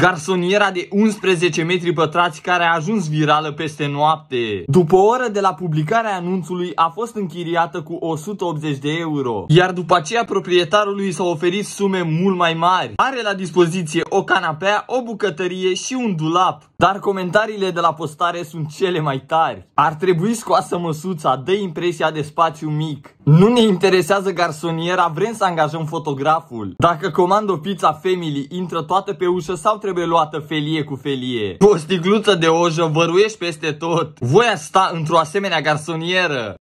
Garsoniera de 11 metri pătrați care a ajuns virală peste noapte. După o oră de la publicarea anunțului a fost închiriată cu 180 de euro, iar după aceea proprietarului s-au oferit sume mult mai mari. Are la dispoziție o canapea, o bucătărie și un dulap. Dar comentariile de la postare sunt cele mai tari. Ar trebui scoasă măsuța, dă impresia de spațiu mic. Nu ne interesează garsoniera, vrem să angajăm fotograful. Dacă comand o pizza family, intră toată pe ușă sau trebuie luată felie cu felie? Cu o sticluță de ojă văruiești peste tot. Voi sta într-o asemenea garsonieră?